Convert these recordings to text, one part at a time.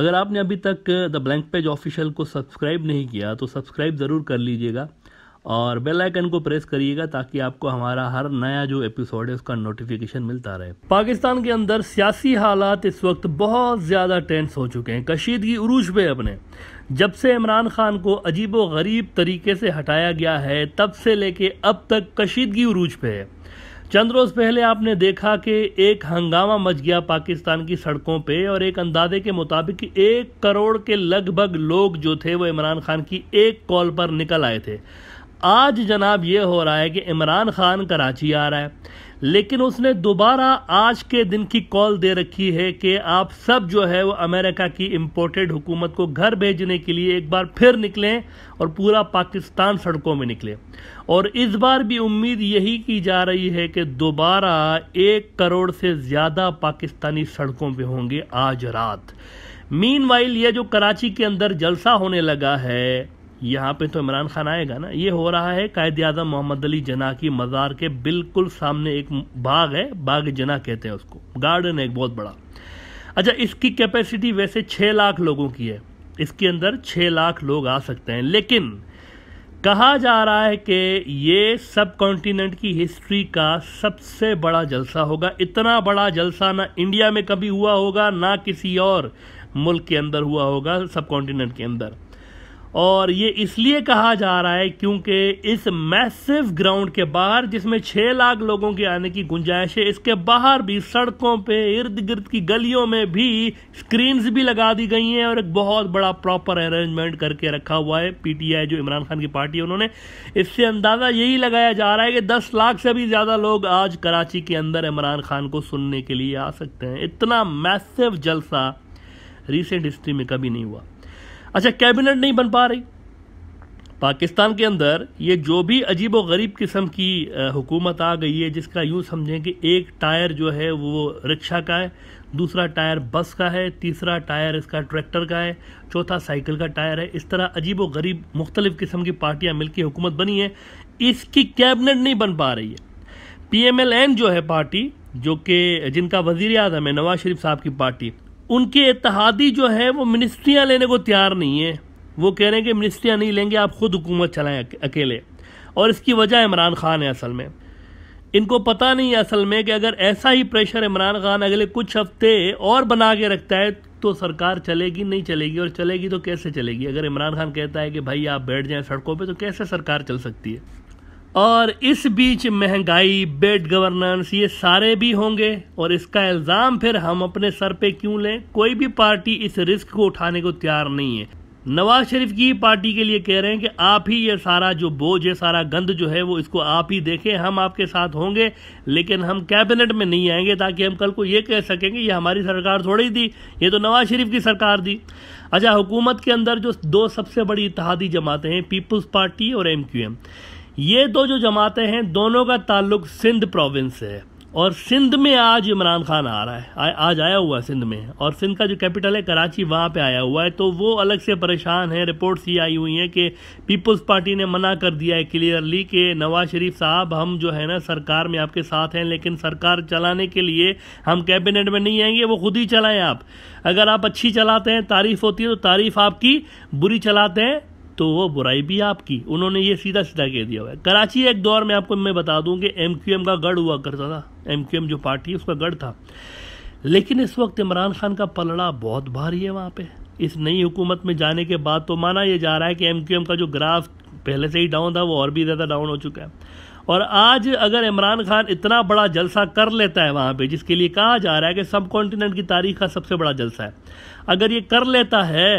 अगर आपने अभी तक द ब्लैंक पेज ऑफिशियल को सब्सक्राइब नहीं किया तो सब्सक्राइब ज़रूर कर लीजिएगा और बेल आइकन को प्रेस करिएगा ताकि आपको हमारा हर नया जो एपिसोड है उसका नोटिफिकेशन मिलता रहे पाकिस्तान के अंदर सियासी हालात इस वक्त बहुत ज़्यादा टेंस हो चुके हैं कशीदगी उरूज पे अपने जब से इमरान खान को अजीब व गरीब तरीके से हटाया गया है तब से लेके अब तक कशीदगी उरूज पे है चंद रोज पहले आपने देखा कि एक हंगामा मच गया पाकिस्तान की सड़कों पे और एक अंदाजे के मुताबिक एक करोड़ के लगभग लोग जो थे वो इमरान खान की एक कॉल पर निकल आए थे आज जनाब ये हो रहा है कि इमरान खान कराची आ रहा है लेकिन उसने दोबारा आज के दिन की कॉल दे रखी है कि आप सब जो है वो अमेरिका की इम्पोर्टेड हुकूमत को घर भेजने के लिए एक बार फिर निकलें और पूरा पाकिस्तान सड़कों में निकले और इस बार भी उम्मीद यही की जा रही है कि दोबारा एक करोड़ से ज़्यादा पाकिस्तानी सड़कों पर होंगे आज रात मीन ये जो कराची के अंदर जलसा होने लगा है यहाँ पे तो इमरान खान आएगा ना ये हो रहा है कायद अजम मोहम्मद अली जना की मज़ार के बिल्कुल सामने एक बाग है बाग जना कहते हैं उसको गार्डन है एक बहुत बड़ा अच्छा इसकी कैपेसिटी वैसे छः लाख लोगों की है इसके अंदर छः लाख लोग आ सकते हैं लेकिन कहा जा रहा है कि ये सब कॉन्टीनेंट की हिस्ट्री का सबसे बड़ा जलसा होगा इतना बड़ा जलसा ना इंडिया में कभी हुआ होगा ना किसी और मुल्क के अंदर हुआ होगा सब कॉन्टीनेंट के अंदर और ये इसलिए कहा जा रहा है क्योंकि इस मैसिव ग्राउंड के बाहर जिसमें छः लाख लोगों के आने की गुंजाइश है इसके बाहर भी सड़कों पे इर्द गिर्द की गलियों में भी स्क्रीन्स भी लगा दी गई हैं और एक बहुत बड़ा प्रॉपर अरेंजमेंट करके रखा हुआ है पीटीआई जो इमरान खान की पार्टी है उन्होंने इससे अंदाज़ा यही लगाया जा रहा है कि दस लाख से भी ज़्यादा लोग आज कराची के अंदर इमरान खान को सुनने के लिए आ सकते हैं इतना मैसिव जलसा रिसेंट हिस्ट्री में कभी नहीं हुआ अच्छा कैबिनेट नहीं बन पा रही पाकिस्तान के अंदर ये जो भी अजीब व गरीब किस्म की हुकूमत आ गई है जिसका यूं समझें कि एक टायर जो है वो रिक्शा का है दूसरा टायर बस का है तीसरा टायर इसका ट्रैक्टर का है चौथा साइकिल का टायर है इस तरह अजीब व गरीब मुख्तलिफ़ किस्म की पार्टियाँ मिलकर हुकूमत बनी है इसकी कैबिनेट नहीं बन पा रही है पी एम एल एन जो है पार्टी जो कि जिनका वजीर अजम है नवाज शरीफ साहब की पार्टी उनके इतिहादी जो है वो मिनिस्ट्रियाँ लेने को तैयार नहीं है वो कह रहे हैं कि मिनिस्ट्रियाँ नहीं लेंगे आप खुद हुकूमत चलाएं अकेले और इसकी वजह इमरान खान है असल में इनको पता नहीं है असल में कि अगर ऐसा ही प्रेशर इमरान खान अगले कुछ हफ्ते और बना के रखता है तो सरकार चलेगी नहीं चलेगी और चलेगी तो कैसे चलेगी अगर इमरान खान कहता है कि भाई आप बैठ जाएं सड़कों पे तो कैसे सरकार चल सकती है और इस बीच महंगाई बेड गवर्नेंस ये सारे भी होंगे और इसका इल्ज़ाम फिर हम अपने सर पे क्यों लें कोई भी पार्टी इस रिस्क को उठाने को तैयार नहीं है नवाज शरीफ की पार्टी के लिए कह रहे हैं कि आप ही ये सारा जो बोझ है सारा गंद जो है वो इसको आप ही देखें हम आपके साथ होंगे लेकिन हम कैबिनेट में नहीं आएंगे ताकि हम कल को ये कह सकेंगे ये हमारी सरकार थोड़ी थी ये तो नवाज शरीफ की सरकार दी अच्छा हुकूमत के अंदर जो दो सबसे बड़ी इतिहादी जमातें हैं पीपल्स पार्टी और एम क्यू एम ये दो जो जमातें हैं दोनों का ताल्लुक सिंध प्रोविंस से है और सिंध में आज इमरान खान आ रहा है आ, आज आया हुआ है सिंध में और सिंध का जो कैपिटल है कराची वहाँ पे आया हुआ है तो वो अलग से परेशान है रिपोर्ट्स ये आई हुई हैं कि पीपल्स पार्टी ने मना कर दिया है क्लियरली कि नवाज शरीफ साहब हम जो है ना सरकार में आपके साथ हैं लेकिन सरकार चलाने के लिए हम कैबिनेट में नहीं आएंगे वो खुद ही चलाएं आप अगर आप अच्छी चलाते हैं तारीफ़ होती है तो तारीफ़ आपकी बुरी चलाते हैं तो वो बुराई भी आपकी उन्होंने ये सीधा सीधा कह दिया हुआ है कराची एक दौर में आपको मैं बता दूं कि एम का गढ़ हुआ करता था एम जो पार्टी उसका गढ़ था लेकिन इस वक्त इमरान खान का पलड़ा बहुत भारी है वहाँ पे इस नई हुकूमत में जाने के बाद तो माना यह जा रहा है कि एम का जो ग्राफ पहले से ही डाउन था वो और भी ज़्यादा डाउन हो चुका है और आज अगर इमरान खान इतना बड़ा जलसा कर लेता है वहाँ पे जिसके लिए कहा जा रहा है कि सब कॉन्टिनेंट की तारीख का सबसे बड़ा जलसा है अगर ये कर लेता है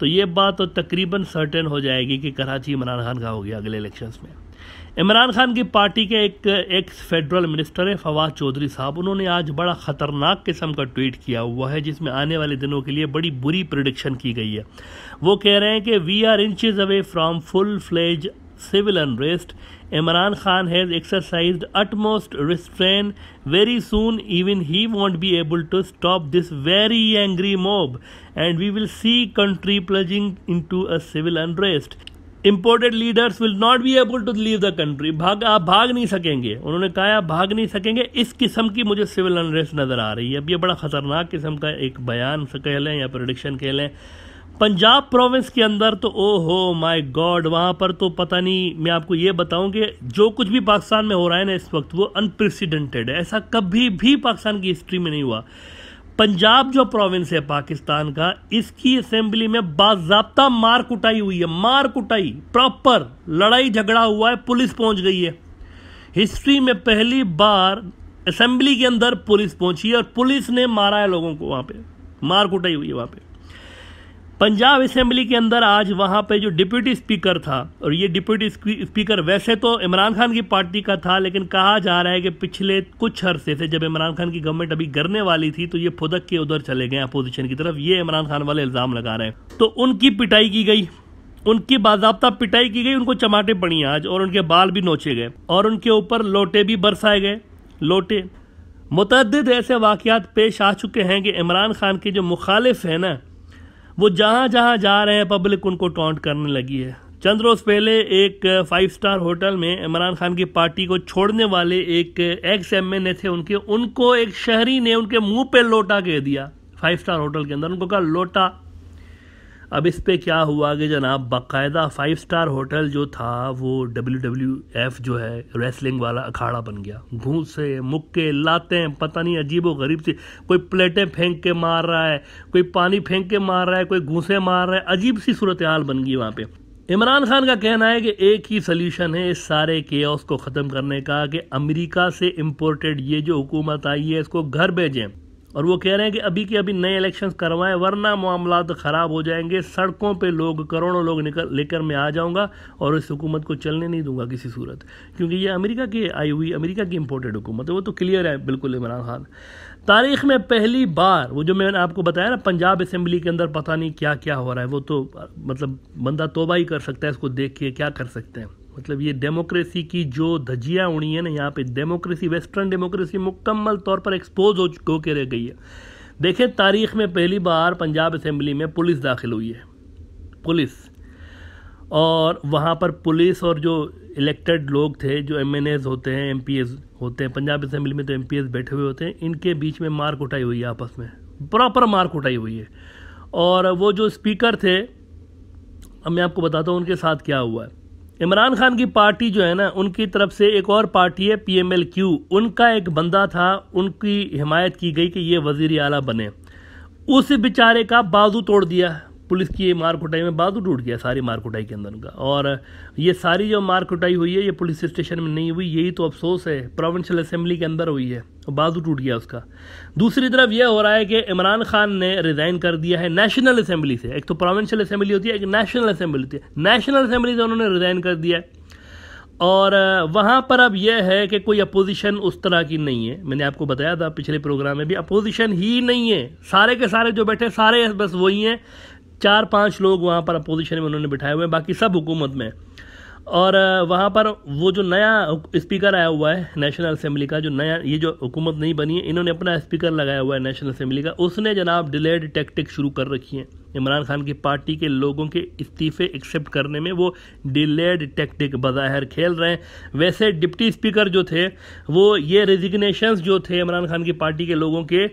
तो ये बात तो तकरीबन सर्टेन हो जाएगी कि कराची इमरान खान का हो गया अगले इलेक्शंस में इमरान खान की पार्टी के एक एक्स फेडरल मिनिस्टर है फवाद चौधरी साहब उन्होंने आज बड़ा ख़तरनाक किस्म का ट्वीट किया हुआ है जिसमें आने वाले दिनों के लिए बड़ी बुरी प्रडिक्शन की गई है वो कह रहे हैं कि we are inches away from full fledge civil unrest, Imran Khan has exercised utmost restraint. Very soon, even he won't be able to stop this very angry mob, and we will see country plunging into a civil unrest. Imported leaders will not be able to leave the country भाग आप भाग नहीं सकेंगे उन्होंने कहा आप भाग नहीं सकेंगे इस किस्म की मुझे सिविल अनरेस्ट नज़र आ रही है अब ये बड़ा ख़तरनाक किस्म का एक बयान कह लें या प्रडिक्शन कह लें पंजाब प्रोविंस के अंदर तो ओ हो माई गॉड वहां पर तो पता नहीं मैं आपको ये बताऊं कि जो कुछ भी पाकिस्तान में हो रहा है ना इस वक्त वो अनप्रेसिडेंटेड है ऐसा कभी भी पाकिस्तान की हिस्ट्री में नहीं हुआ पंजाब जो प्रोविंस है पाकिस्तान का इसकी असेंबली में बाजाबता मार कुटाई हुई है मार कुटाई प्रॉपर लड़ाई झगड़ा हुआ है पुलिस पहुंच गई है हिस्ट्री में पहली बार असेंबली के अंदर पुलिस पहुंची है और पुलिस ने मारा है लोगों को वहां पे मार कुटाई हुई है वहां पे पंजाब असेंबली के अंदर आज वहाँ पे जो डिप्यूटी स्पीकर था और ये डिप्यूटी स्पीकर वैसे तो इमरान खान की पार्टी का था लेकिन कहा जा रहा है कि पिछले कुछ अरसे से जब इमरान खान की गवर्नमेंट अभी गिरने वाली थी तो ये फुदक के उधर चले गए अपोजिशन की तरफ ये इमरान खान वाले इल्ज़ाम लगा रहे हैं तो उनकी पिटाई की गई उनकी बाजाबता पिटाई की गई उनको चमाटे पड़ी आज और उनके बाल भी नोचे गए और उनके ऊपर लोटे भी बरसाए गए लोटे मुतद ऐसे वाकत पेश आ चुके हैं कि इमरान खान के जो मुखालिफ हैं ना वो जहाँ जहाँ जा रहे हैं पब्लिक उनको टॉन्ट करने लगी है चंद रोज पहले एक फाइव स्टार होटल में इमरान खान की पार्टी को छोड़ने वाले एक एक्स एम एन ए थे उनके उनको एक शहरी ने उनके मुंह पे लोटा कह दिया फाइव स्टार होटल के अंदर उनको कहा लोटा अब इस पर क्या हुआ कि जनाब बाकायदा फाइव स्टार होटल जो था वो डब्ल्यू डब्ल्यू एफ जो है रेसलिंग वाला अखाड़ा बन गया घूसे मुक्के लाते पता नहीं अजीब व गरीब सी कोई प्लेटें फेंक के मार रहा है कोई पानी फेंक के मार रहा है कोई घूसे मार रहा है अजीब सी सूरत हाल बन गई वहाँ पर इमरान खान का कहना है कि एक ही सोल्यूशन है इस सारे के को ख़त्म करने का कि अमेरिका से इम्पोर्टेड ये जो हुकूमत आई है इसको घर भेजें और वो कह रहे हैं कि अभी के अभी नए इलेक्शंस करवाएं वरना मामला तो ख़राब हो जाएंगे सड़कों पे लोग करोड़ों लोग निकल लेकर मैं आ जाऊंगा और इस हुकूमत को चलने नहीं दूंगा किसी सूरत क्योंकि ये अमेरिका की आई हुई अमेरिका की इम्पोर्टेड हुकूमत है वो तो क्लियर है बिल्कुल इमरान खान तारीख में पहली बार वो जो मैंने आपको बताया ना पंजाब असम्बली के अंदर पता नहीं क्या क्या हो रहा है वो तो मतलब बंदा तोबा ही कर सकता है इसको देख के क्या कर सकते हैं मतलब ये डेमोक्रेसी की जो धजिया उड़ी है ना यहाँ पे डेमोक्रेसी वेस्टर्न डेमोक्रेसी मुकम्मल तौर पर एक्सपोज हो होकर रह गई है देखें तारीख में पहली बार पंजाब असम्बली में पुलिस दाखिल हुई है पुलिस और वहाँ पर पुलिस और जो इलेक्टेड लोग थे जो एम होते हैं एम होते हैं पंजाब असम्बली में तो एम बैठे हुए होते हैं इनके बीच में मार कुटाई हुई है आपस में प्रॉपर मार कुटाई हुई है और वो जो स्पीकर थे अब मैं आपको बताता हूँ उनके साथ क्या हुआ है इमरान खान की पार्टी जो है ना उनकी तरफ से एक और पार्टी है पीएमएलक्यू उनका एक बंदा था उनकी हिमायत की गई कि ये वजीर आला बने उस बेचारे का बाजू तोड़ दिया पुलिस की ये मार कुटाई में बाजू टूट गया सारी मार कुटाई के अंदर का और ये सारी जो मार कुटाई हुई है ये पुलिस स्टेशन में नहीं हुई यही तो अफसोस है प्रोविंशियल असेंबली के अंदर हुई है और बाजू टूट गया उसका दूसरी तरफ यह हो रहा है कि इमरान खान ने रिज़ाइन कर दिया है नेशनल असेंबली से एक तो प्रोविंशियल असेंबली होती है एक नेशनल असेंबली होती है नेशनल असेंबली से उन्होंने रिज़ाइन कर दिया है और वहाँ पर अब यह है कि कोई अपोजिशन उस तरह की नहीं है मैंने आपको बताया था पिछले प्रोग्राम में भी अपोजिशन ही नहीं है सारे के सारे जो बैठे सारे बस वही हैं चार पाँच लोग वहाँ पर अपोजिशन में उन्होंने बिठाए हुए हैं बाकी सब हुकूमत में और वहाँ पर वो जो नया स्पीकर आया हुआ है नेशनल असम्बली का जो नया ये जो हुकूमत नहीं बनी है इन्होंने अपना स्पीकर लगाया हुआ है नेशनल असम्बली का उसने जनाब डिलेड टैक्टिक शुरू कर रखी है इमरान खान की पार्टी के लोगों के इस्तीफे एक्सेप्ट करने में वो डिलेड टैक्टिक बज़ाहिर खेल रहे हैं वैसे डिप्टी स्पीकर जो थे वो ये रेजिग्नेशंस जो थे इमरान खान की पार्टी के लोगों के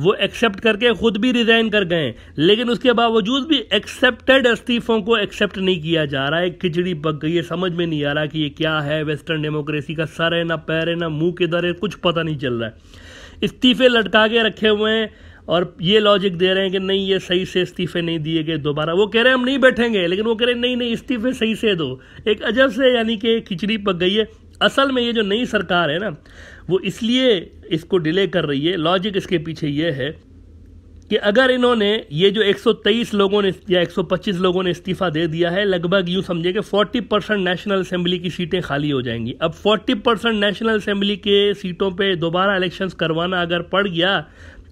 वो एक्सेप्ट करके खुद भी रिजाइन कर गए लेकिन उसके बावजूद भी एक्सेप्टेड इस्तीफ़ों को एक्सेप्ट नहीं किया जा रहा है खिचड़ी पक गई है समझ में नहीं आ रहा कि ये क्या है वेस्टर्न डेमोक्रेसी का सर है ना पैर है ना मुंह के दर है कुछ पता नहीं चल रहा है इस्तीफे लटका के रखे हुए हैं और ये लॉजिक दे रहे हैं कि नहीं ये सही से इस्तीफे नहीं दिए गए दोबारा वो कह रहे हैं हम नहीं बैठेंगे लेकिन वो कह रहे हैं नहीं नहीं इस्तीफे सही से दो एक अजब से यानी कि खिचड़ी पक गई है असल में ये जो नई सरकार है ना वो इसलिए इसको डिले कर रही है लॉजिक इसके पीछे ये है कि अगर इन्होंने ये जो 123 लोगों ने या 125 लोगों ने इस्तीफा दे दिया है लगभग यूं समझे कि 40 परसेंट नेशनल असेंबली की सीटें खाली हो जाएंगी अब 40 परसेंट नेशनल असेंबली के सीटों पे दोबारा इलेक्शंस करवाना अगर पड़ गया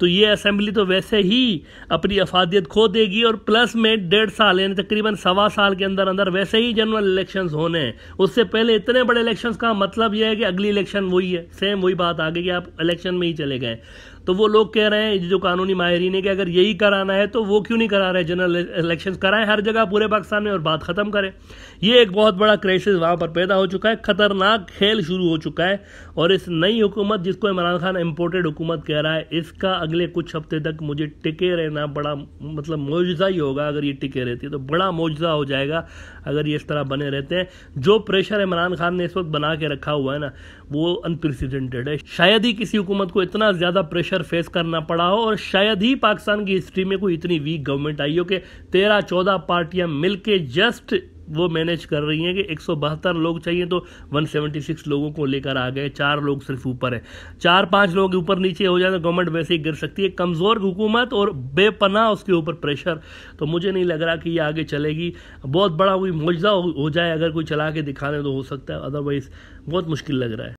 तो ये असेंबली तो वैसे ही अपनी अफादियत खो देगी और प्लस में डेढ़ साल यानी तकरीबन सवा साल के अंदर अंदर वैसे ही जनरल इलेक्शन होने हैं उससे पहले इतने बड़े इलेक्शन का मतलब यह है कि अगली इलेक्शन वही है सेम वही बात आ गई कि आप इलेक्शन में ही चले गए तो वो लोग कह रहे हैं जो कानूनी माहरीन है कि अगर यही कराना है तो वो क्यों नहीं करा रहे जनरल इलेक्शन कराएं हर जगह पूरे पाकिस्तान में और बात ख़त्म करें ये एक बहुत बड़ा क्राइसिस वहाँ पर पैदा हो चुका है ख़तरनाक खेल शुरू हो चुका है और इस नई हुकूमत जिसको इमरान खान इम्पोर्टेड हुकूमत कह रहा है इसका अगले कुछ हफ्ते तक मुझे टिके रहना बड़ा मतलब मुआवजा ही होगा अगर ये टिके रहती है तो बड़ा मुआवजा हो जाएगा अगर ये इस तरह बने रहते हैं जो प्रेशर इमरान खान ने इस वक्त बना के रखा हुआ है ना वो अनप्रेसिडेंटेड है शायद ही किसी हुकूमत को इतना ज़्यादा प्रेशर फेस करना पड़ा हो और शायद ही पाकिस्तान की हिस्ट्री में कोई इतनी वीक गवर्नमेंट आई हो कि तेरह चौदह पार्टियां मिलकर जस्ट वो मैनेज कर रही हैं कि एक लोग चाहिए तो 176 लोगों को लेकर आ गए चार लोग सिर्फ ऊपर है चार पांच लोग ऊपर नीचे हो जाए तो गवर्नमेंट वैसे ही गिर सकती है कमज़ोर हुकूमत और बेपनाह उसके ऊपर प्रेशर तो मुझे नहीं लग रहा कि ये आगे चलेगी बहुत बड़ा कोई मुआवजा हो जाए अगर कोई चला के दिखा दे तो हो सकता है अदरवाइज़ बहुत मुश्किल लग रहा है